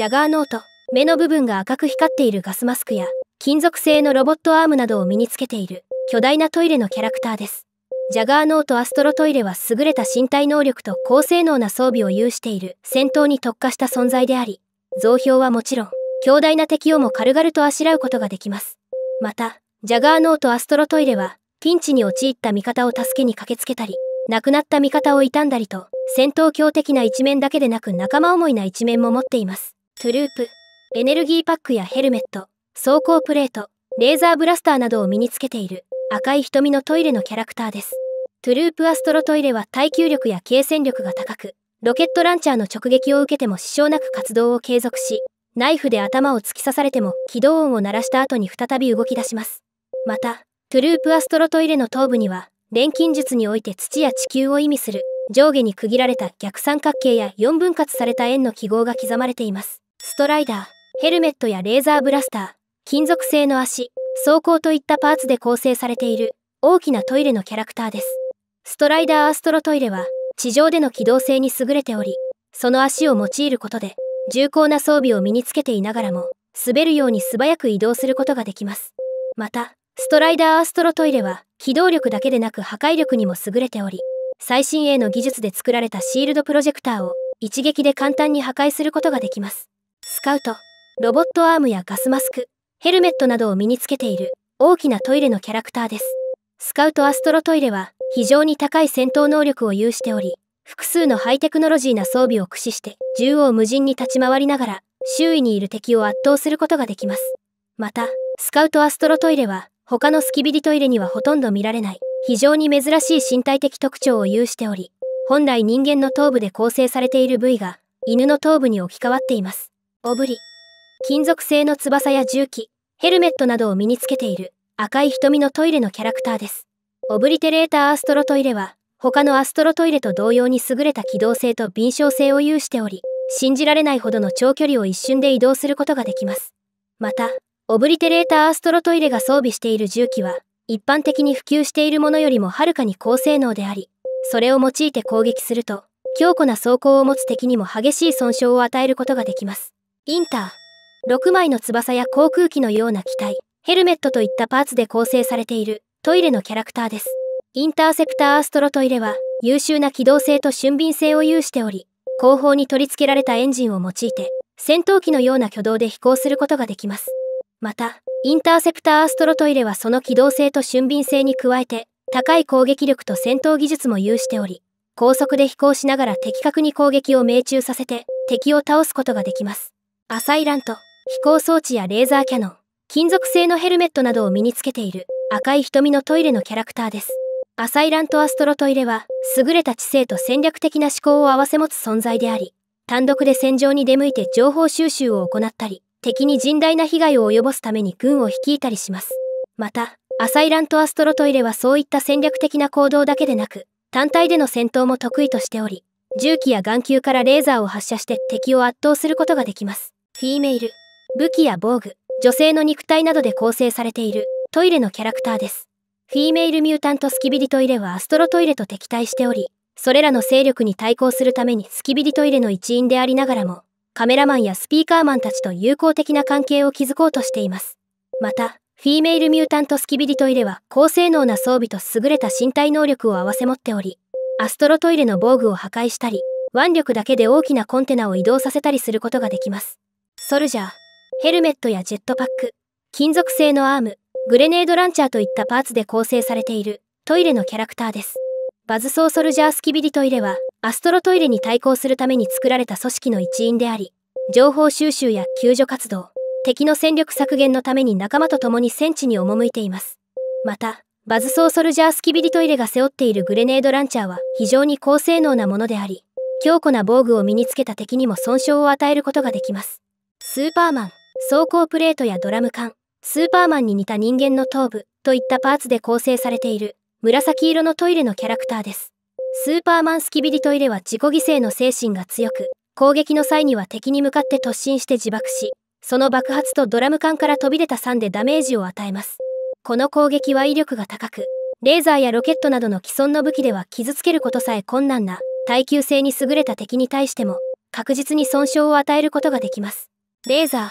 ジャガーノート目の部分が赤く光っているガスマスクや金属製のロボットアームなどを身につけている巨大なトイレのキャラクターですジャガーノートアストロトイレは優れた身体能力と高性能な装備を有している戦闘に特化した存在であり増票はもちろん強大な敵をも軽々とあしらうことができますまたジャガーノートアストロトイレはピンチに陥った味方を助けに駆けつけたり亡くなった味方を悼んだりと戦闘強的な一面だけでなく仲間思いな一面も持っていますトゥループ、エネルギーパックやヘルメット、走行プレート、レーザーブラスターなどを身につけている赤い瞳のトイレのキャラクターです。トゥループアストロトイレは耐久力や継戦力が高く、ロケットランチャーの直撃を受けても支障なく活動を継続し、ナイフで頭を突き刺されても起動音を鳴らした後に再び動き出します。また、トゥループアストロトイレの頭部には、錬金術において土や地球を意味する上下に区切られた逆三角形や4分割された円の記号が刻まれています。トライダー、ヘルメットやレーザーブラスター、金属製の足、装甲といったパーツで構成されている大きなトイレのキャラクターです。ストライダーアストロトイレは地上での機動性に優れており、その足を用いることで重厚な装備を身につけていながらも滑るように素早く移動することができます。また、ストライダーアストロトイレは機動力だけでなく破壊力にも優れており、最新鋭の技術で作られたシールドプロジェクターを一撃で簡単に破壊することができます。スカウトロボットアームやガスマスクヘルメットなどを身につけている大きなトイレのキャラクターですスカウトアストロトイレは非常に高い戦闘能力を有しており複数のハイテクノロジーな装備を駆使して縦横無尽に立ち回りながら周囲にいる敵を圧倒することができますまたスカウトアストロトイレは他のスキビリトイレにはほとんど見られない非常に珍しい身体的特徴を有しており本来人間の頭部で構成されている部位が犬の頭部に置き換わっていますおぶり。金属製の翼や重機、ヘルメットなどを身につけている赤い瞳のトイレのキャラクターです。オブリテレーターアストロトイレは、他のアストロトイレと同様に優れた機動性と敏捷性を有しており、信じられないほどの長距離を一瞬で移動することができます。また、オブリテレーターアストロトイレが装備している重機は、一般的に普及しているものよりもはるかに高性能であり、それを用いて攻撃すると、強固な装甲を持つ敵にも激しい損傷を与えることができます。インター6枚の翼や航空機のような機体ヘルメットといったパーツで構成されているトイレのキャラクターですインターセプターアストロトイレは優秀な機動性と俊敏性を有しており後方に取り付けられたエンジンを用いて戦闘機のような挙動で飛行することができますまたインターセプターアストロトイレはその機動性と俊敏性に加えて高い攻撃力と戦闘技術も有しており高速で飛行しながら的確に攻撃を命中させて敵を倒すことができます浅イラント、飛行装置やレーザーキャノン、金属製のヘルメットなどを身につけている赤い瞳のトイレのキャラクターです。浅イラントアストロトイレは、優れた知性と戦略的な思考を併せ持つ存在であり、単独で戦場に出向いて情報収集を行ったり、敵に甚大な被害を及ぼすために軍を率いたりします。また、浅イラントアストロトイレはそういった戦略的な行動だけでなく、単体での戦闘も得意としており、銃器や眼球からレーザーを発射して敵を圧倒することができます。フィーメイル、武器や防具、女性の肉体などで構成されているトイレのキャラクターです。フィーメイルミュータントスキビリトイレはアストロトイレと敵対しており、それらの勢力に対抗するためにスキビリトイレの一員でありながらも、カメラマンやスピーカーマンたちと友好的な関係を築こうとしています。また、フィーメイルミュータントスキビリトイレは高性能な装備と優れた身体能力を併せ持っており、アストロトイレの防具を破壊したり、腕力だけで大きなコンテナを移動させたりすることができます。ソルジャーヘルメットやジェットパック金属製のアームグレネードランチャーといったパーツで構成されているトイレのキャラクターですバズソーソルジャースキビリトイレはアストロトイレに対抗するために作られた組織の一員であり情報収集や救助活動敵の戦力削減のために仲間と共に戦地に赴いていますまたバズソーソルジャースキビリトイレが背負っているグレネードランチャーは非常に高性能なものであり強固な防具を身につけた敵にも損傷を与えることができますスーパーマン走行プレートやドラム缶スーパーマンに似た人間の頭部といったパーツで構成されている紫色のトイレのキャラクターですスーパーマンスキビリトイレは自己犠牲の精神が強く攻撃の際には敵に向かって突進して自爆しその爆発とドラム缶から飛び出た酸でダメージを与えますこの攻撃は威力が高くレーザーやロケットなどの既存の武器では傷つけることさえ困難な耐久性に優れた敵に対しても確実に損傷を与えることができますレーザー、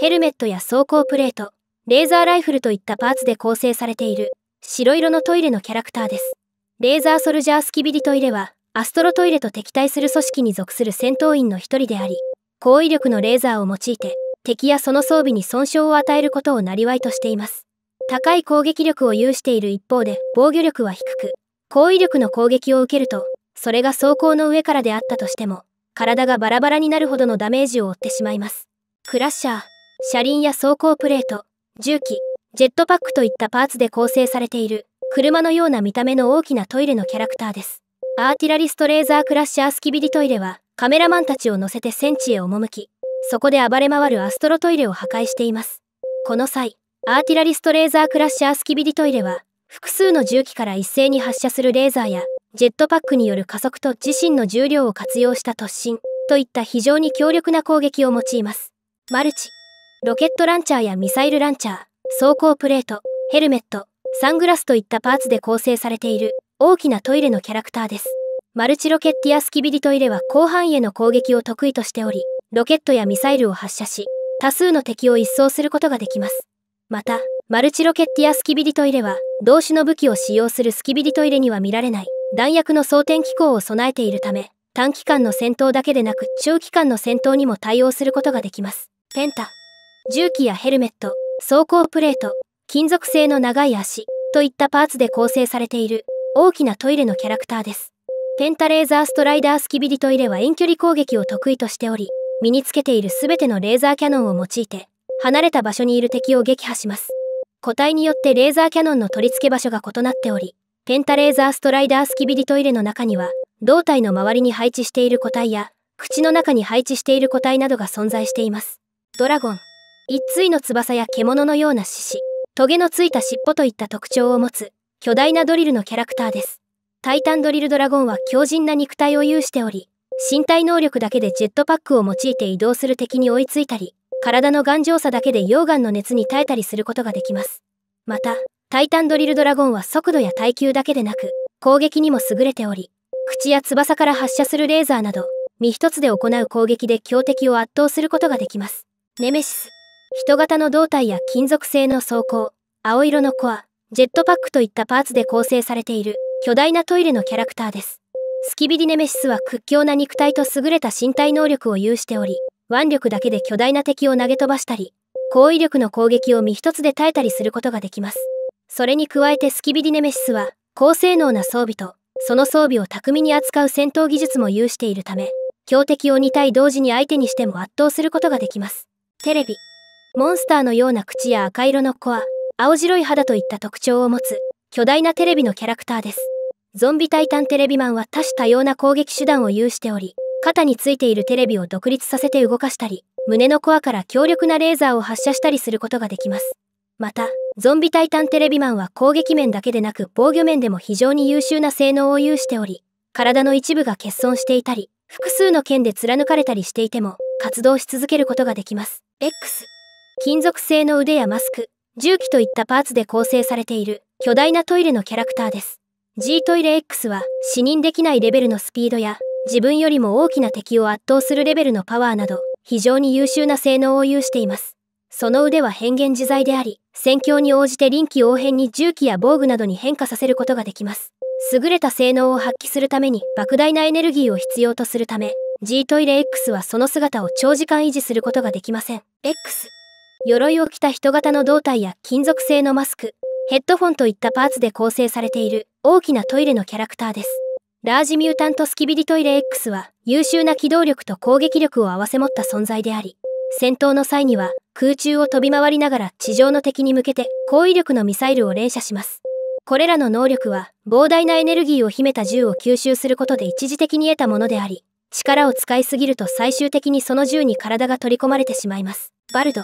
ヘルメットや走行プレート、レーザーライフルといったパーツで構成されている白色のトイレのキャラクターです。レーザーソルジャースキビリトイレはアストロトイレと敵対する組織に属する戦闘員の一人であり、高威力のレーザーを用いて敵やその装備に損傷を与えることを生りとしています。高い攻撃力を有している一方で防御力は低く、高威力の攻撃を受けると、それが装甲の上からであったとしても、体がバラバラになるほどのダメージを負ってしまいます。クラッシャー、車輪や走行プレート、重機、ジェットパックといったパーツで構成されている、車のような見た目の大きなトイレのキャラクターです。アーティラリストレーザークラッシャースキビリトイレは、カメラマンたちを乗せて戦地へ赴き、そこで暴れ回るアストロトイレを破壊しています。この際、アーティラリストレーザークラッシャースキビリトイレは、複数の重機から一斉に発射するレーザーや、ジェットパックによる加速と自身の重量を活用した突進といった非常に強力な攻撃を用います。マルチロケットランチャーやミサイルランチャー走行プレートヘルメットサングラスといったパーツで構成されている大きなトイレのキャラクターですマルチロケッティアスキビリトイレは広範囲への攻撃を得意としておりロケットやミサイルを発射し多数の敵を一掃することができますまたマルチロケッティアスキビリトイレは同種の武器を使用するスキビリトイレには見られない弾薬の装填機構を備えているため短期間の戦闘だけでなく中期間の戦闘にも対応することができますペンタ、重機やヘルメット、走行プレート、金属製の長い足といったパーツで構成されている大きなトイレのキャラクターです。ペンタレーザーストライダースキビリトイレは遠距離攻撃を得意としており、身につけている全てのレーザーキャノンを用いて、離れた場所にいる敵を撃破します。個体によってレーザーキャノンの取り付け場所が異なっており、ペンタレーザーストライダースキビリトイレの中には、胴体の周りに配置している個体や、口の中に配置している個体などが存在しています。ドラゴン一対の翼や獣のような獅子トゲのついた尻尾といった特徴を持つ巨大なドリルのキャラクターですタイタンドリルドラゴンは強靭な肉体を有しており身体能力だけでジェットパックを用いて移動する敵に追いついたり体の頑丈さだけで溶岩の熱に耐えたりすることができますまたタイタンドリルドラゴンは速度や耐久だけでなく攻撃にも優れており口や翼から発射するレーザーなど身一つで行う攻撃で強敵を圧倒することができますネメシス人型の胴体や金属製の装甲青色のコアジェットパックといったパーツで構成されている巨大なトイレのキャラクターですスキビリネメシスは屈強な肉体と優れた身体能力を有しており腕力だけで巨大な敵を投げ飛ばしたり高威力の攻撃を身一つで耐えたりすることができますそれに加えてスキビリネメシスは高性能な装備とその装備を巧みに扱う戦闘技術も有しているため強敵を2体同時に相手にしても圧倒することができますテレビモンスターのような口や赤色のコア青白い肌といった特徴を持つ巨大なテレビのキャラクターですゾンビタイタンテレビマンは多種多様な攻撃手段を有しており肩についているテレビを独立させて動かしたり胸のコアから強力なレーザーを発射したりすることができますまたゾンビタイタンテレビマンは攻撃面だけでなく防御面でも非常に優秀な性能を有しており体の一部が欠損していたり複数の剣で貫かれたりしていても活動し続けることができます。X 金属製の腕やマスク、重機といったパーツで構成されている巨大なトイレのキャラクターです。G トイレ X は視認できないレベルのスピードや自分よりも大きな敵を圧倒するレベルのパワーなど非常に優秀な性能を有しています。その腕は変幻自在であり、戦況に応じて臨機応変に重機や防具などに変化させることができます。優れた性能を発揮するために莫大なエネルギーを必要とするため、G トイレ X はその姿を長時間維持することができません。X 鎧を着た人型の胴体や金属製のマスク、ヘッドフォンといったパーツで構成されている大きなトイレのキャラクターです。ラージミュータントスキビリトイレ X は優秀な機動力と攻撃力を併せ持った存在であり、戦闘の際には空中を飛び回りながら地上の敵に向けて高威力のミサイルを連射します。これらの能力は膨大なエネルギーを秘めた銃を吸収することで一時的に得たものであり、力を使いすぎると最終的にその銃に体が取り込まれてしまいますバルド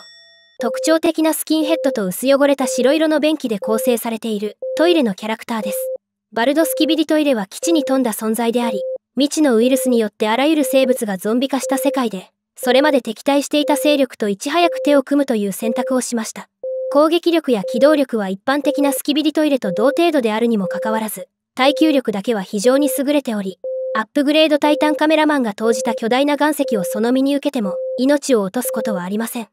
特徴的なスキンヘッドと薄汚れた白色の便器で構成されているトイレのキャラクターですバルドスキビリトイレは基地に富んだ存在であり未知のウイルスによってあらゆる生物がゾンビ化した世界でそれまで敵対していた勢力といち早く手を組むという選択をしました攻撃力や機動力は一般的なスキビリトイレと同程度であるにもかかわらず耐久力だけは非常に優れておりアップグレードタイタンカメラマンが投じた巨大な岩石をその身に受けても命を落とすことはありません